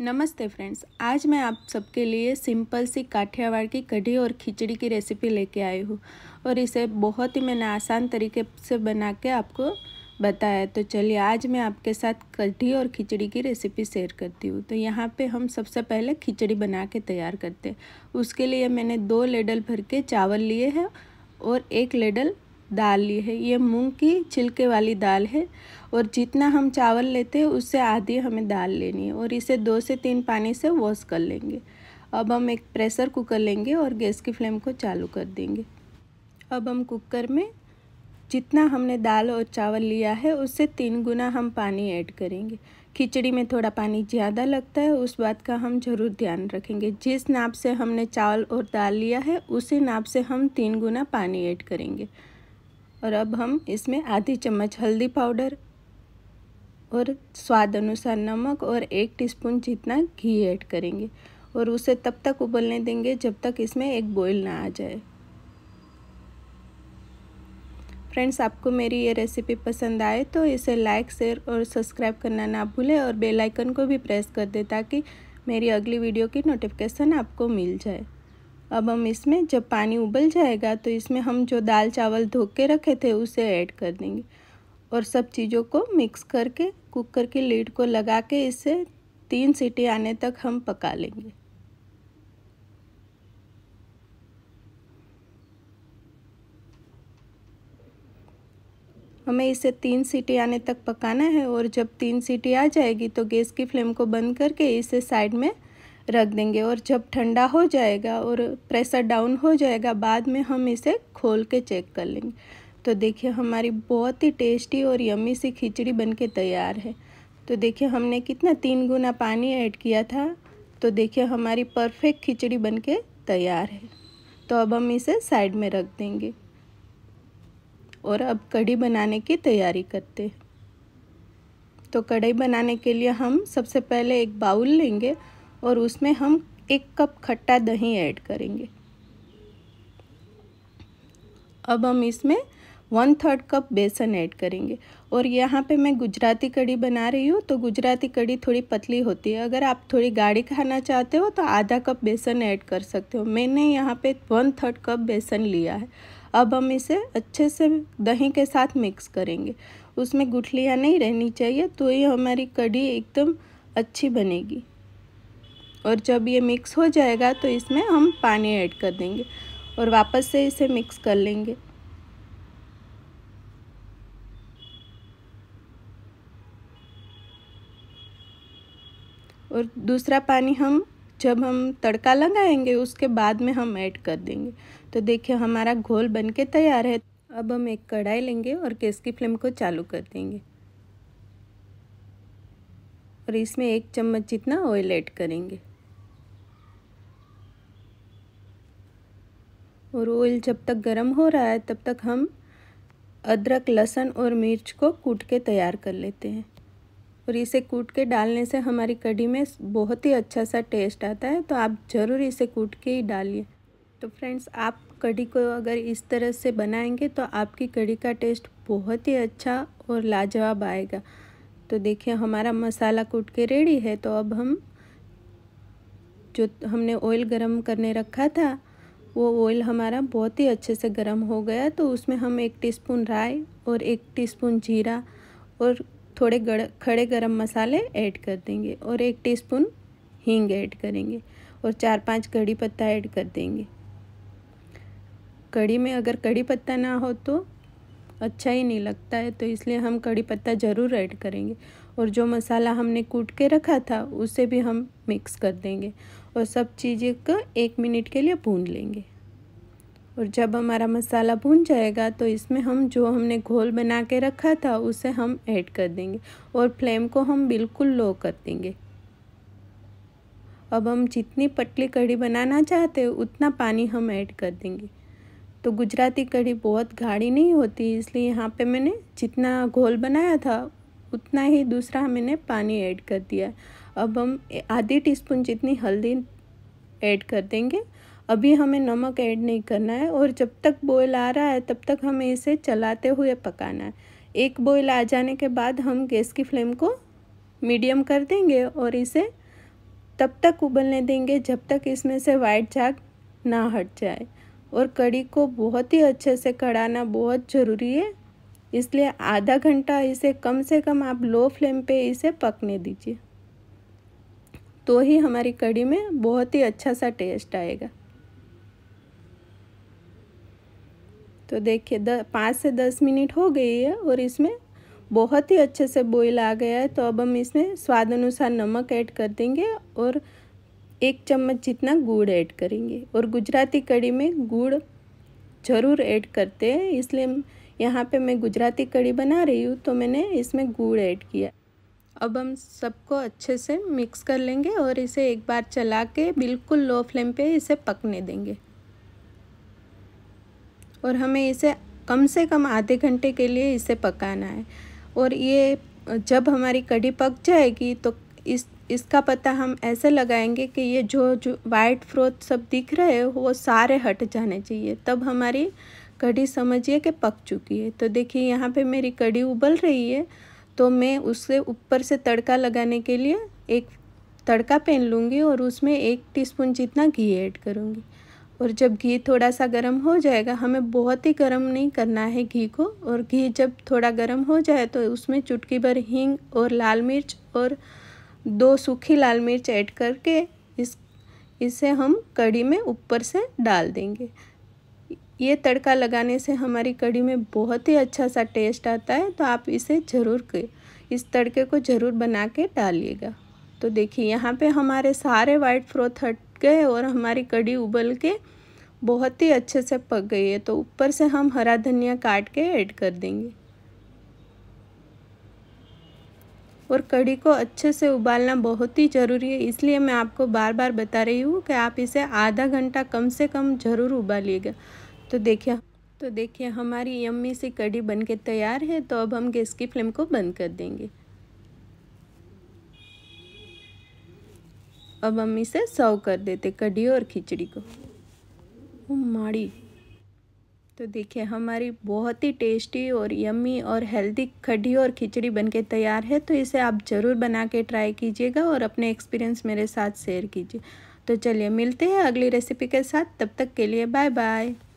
नमस्ते फ्रेंड्स आज मैं आप सबके लिए सिंपल सी काठियावाड़ की कढ़ी और खिचड़ी की रेसिपी लेके आई हूँ और इसे बहुत ही मैंने आसान तरीके से बना के आपको बताया तो चलिए आज मैं आपके साथ कढ़ी और खिचड़ी की रेसिपी शेयर करती हूँ तो यहाँ पे हम सबसे पहले खिचड़ी बना के तैयार करते हैं उसके लिए मैंने दो लेडल भर के चावल लिए हैं और एक लेडल दाल ली है ये मूंग की छिलके वाली दाल है और जितना हम चावल लेते हैं उससे आधी हमें दाल लेनी है और इसे दो से तीन पानी से वॉश कर लेंगे अब हम एक प्रेशर कुकर लेंगे और गैस की फ्लेम को चालू कर देंगे अब हम कुकर में जितना हमने दाल और चावल लिया है उससे तीन गुना हम पानी ऐड करेंगे खिचड़ी में थोड़ा पानी ज़्यादा लगता है उस बात का हम ज़रूर ध्यान रखेंगे जिस नाप से हमने चावल और दाल लिया है उसी नाप से हम तीन गुना पानी ऐड करेंगे और अब हम इसमें आधी चम्मच हल्दी पाउडर और स्वाद अनुसार नमक और एक टीस्पून जितना घी ऐड करेंगे और उसे तब तक उबलने देंगे जब तक इसमें एक बॉईल ना आ जाए फ्रेंड्स आपको मेरी ये रेसिपी पसंद आए तो इसे लाइक शेयर और सब्सक्राइब करना ना भूलें और बेल आइकन को भी प्रेस कर दें ताकि मेरी अगली वीडियो की नोटिफिकेशन आपको मिल जाए अब हम इसमें जब पानी उबल जाएगा तो इसमें हम जो दाल चावल धो के रखे थे उसे ऐड कर देंगे और सब चीज़ों को मिक्स करके कुकर की लीड को लगा के इसे तीन सीटी आने तक हम पका लेंगे हमें इसे तीन सीटी आने तक पकाना है और जब तीन सीटी आ जाएगी तो गैस की फ्लेम को बंद करके इसे साइड में रख देंगे और जब ठंडा हो जाएगा और प्रेशर डाउन हो जाएगा बाद में हम इसे खोल के चेक कर लेंगे तो देखिए हमारी बहुत ही टेस्टी और यमी सी खिचड़ी बनके तैयार है तो देखिए हमने कितना तीन गुना पानी ऐड किया था तो देखिए हमारी परफेक्ट खिचड़ी बनके तैयार है तो अब हम इसे साइड में रख देंगे और अब कढ़ी बनाने की तैयारी करते हैं तो कढ़ाई बनाने के लिए हम सबसे पहले एक बाउल लेंगे और उसमें हम एक कप खट्टा दही ऐड करेंगे अब हम इसमें वन थर्ड कप बेसन ऐड करेंगे और यहाँ पे मैं गुजराती कड़ी बना रही हूँ तो गुजराती कड़ी थोड़ी पतली होती है अगर आप थोड़ी गाढ़ी खाना चाहते हो तो आधा कप बेसन ऐड कर सकते हो मैंने यहाँ पे वन थर्ड कप बेसन लिया है अब हम इसे अच्छे से दही के साथ मिक्स करेंगे उसमें गुठलियाँ नहीं रहनी चाहिए तो ये हमारी कड़ी एकदम अच्छी बनेगी और जब ये मिक्स हो जाएगा तो इसमें हम पानी ऐड कर देंगे और वापस से इसे मिक्स कर लेंगे और दूसरा पानी हम जब हम तड़का लगाएंगे उसके बाद में हम ऐड कर देंगे तो देखिए हमारा घोल बनके तैयार है अब हम एक कढ़ाई लेंगे और गैस की फ्लेम को चालू कर देंगे और इसमें एक चम्मच जितना ऑयल ऐड करेंगे और ऑयल जब तक गर्म हो रहा है तब तक हम अदरक लहसुन और मिर्च को कूट के तैयार कर लेते हैं और इसे कूट के डालने से हमारी कढ़ी में बहुत ही अच्छा सा टेस्ट आता है तो आप ज़रूर इसे कूट के ही डालिए तो फ्रेंड्स आप कढ़ी को अगर इस तरह से बनाएंगे तो आपकी कढ़ी का टेस्ट बहुत ही अच्छा और लाजवाब आएगा तो देखिए हमारा मसाला कूट के रेडी है तो अब हम जो हमने ऑयल गरम करने रखा था वो ऑयल हमारा बहुत ही अच्छे से गर्म हो गया तो उसमें हम एक टीस्पून राई और एक टीस्पून जीरा और थोड़े गड़ खड़े गरम मसाले ऐड कर देंगे और एक टीस्पून हींग ऐड करेंगे और चार पांच कड़ी पत्ता ऐड कर देंगे कड़ी में अगर कड़ी पत्ता ना हो तो अच्छा ही नहीं लगता है तो इसलिए हम कड़ी पत्ता ज़रूर ऐड करेंगे और जो मसाला हमने कूट के रखा था उसे भी हम मिक्स कर देंगे और सब चीज़ें को एक मिनट के लिए भून लेंगे और जब हमारा मसाला भून जाएगा तो इसमें हम जो हमने घोल बना के रखा था उसे हम ऐड कर देंगे और फ्लेम को हम बिल्कुल लो कर देंगे अब हम जितनी पतली कढ़ी बनाना चाहते हैं उतना पानी हम ऐड कर देंगे तो गुजराती कढ़ी बहुत गाढ़ी नहीं होती इसलिए यहाँ पे मैंने जितना घोल बनाया था उतना ही दूसरा मैंने पानी ऐड कर दिया अब हम आधी टीस्पून जितनी हल्दी ऐड कर देंगे अभी हमें नमक ऐड नहीं करना है और जब तक बॉयल आ रहा है तब तक हमें इसे चलाते हुए पकाना है एक बॉयल आ जाने के बाद हम गैस की फ्लेम को मीडियम कर देंगे और इसे तब तक उबलने देंगे जब तक इसमें से वाइट झाग ना हट जाए और कड़ी को बहुत ही अच्छे से कड़ाना बहुत ज़रूरी है इसलिए आधा घंटा इसे कम से कम आप लो फ्लेम पे इसे पकने दीजिए तो ही हमारी कड़ी में बहुत ही अच्छा सा टेस्ट आएगा तो देखिए पाँच से दस मिनट हो गई है और इसमें बहुत ही अच्छे से बॉईल आ गया है तो अब हम इसमें स्वाद अनुसार नमक ऐड कर देंगे और एक चम्मच जितना गुड़ ऐड करेंगे और गुजराती कड़ी में गुड़ ज़रूर ऐड करते हैं इसलिए यहाँ पे मैं गुजराती कड़ी बना रही हूँ तो मैंने इसमें गुड़ ऐड किया अब हम सबको अच्छे से मिक्स कर लेंगे और इसे एक बार चला के बिल्कुल लो फ्लेम पे इसे पकने देंगे और हमें इसे कम से कम आधे घंटे के लिए इसे पकाना है और ये जब हमारी कढ़ी पक जाएगी तो इस इसका पता हम ऐसे लगाएंगे कि ये जो जो वाइट फ्रोथ सब दिख रहे हैं वो सारे हट जाने चाहिए तब हमारी कढ़ी समझिए कि पक चुकी है तो देखिए यहाँ पे मेरी कढ़ी उबल रही है तो मैं उससे ऊपर से तड़का लगाने के लिए एक तड़का पहन लूँगी और उसमें एक टीस्पून जितना घी ऐड करूँगी और जब घी थोड़ा सा गर्म हो जाएगा हमें बहुत ही गर्म नहीं करना है घी को और घी जब थोड़ा गर्म हो जाए तो उसमें चुटकी भर हींग और लाल मिर्च और दो सूखी लाल मिर्च ऐड करके इस इसे हम कढ़ी में ऊपर से डाल देंगे ये तड़का लगाने से हमारी कढ़ी में बहुत ही अच्छा सा टेस्ट आता है तो आप इसे ज़रूर इस तड़के को ज़रूर बना के डालिएगा तो देखिए यहाँ पे हमारे सारे वाइट फ्रोथ हट गए और हमारी कढ़ी उबल के बहुत ही अच्छे से पक गई है तो ऊपर से हम हरा धनिया काट के ऐड कर देंगे और कढ़ी को अच्छे से उबालना बहुत ही ज़रूरी है इसलिए मैं आपको बार बार बता रही हूँ कि आप इसे आधा घंटा कम से कम ज़रूर उबालिएगा तो देखिए तो देखिए हमारी यम्मी सी कड़ी बनके तैयार है तो अब हम गैस की फ्लेम को बंद कर देंगे अब हम इसे सर्व कर देते कढ़ी और खिचड़ी को माड़ी तो देखिए हमारी बहुत ही टेस्टी और यम्मी और हेल्दी कढ़ी और खिचड़ी बनके तैयार है तो इसे आप ज़रूर बना के ट्राई कीजिएगा और अपने एक्सपीरियंस मेरे साथ शेयर कीजिए तो चलिए मिलते हैं अगली रेसिपी के साथ तब तक के लिए बाय बाय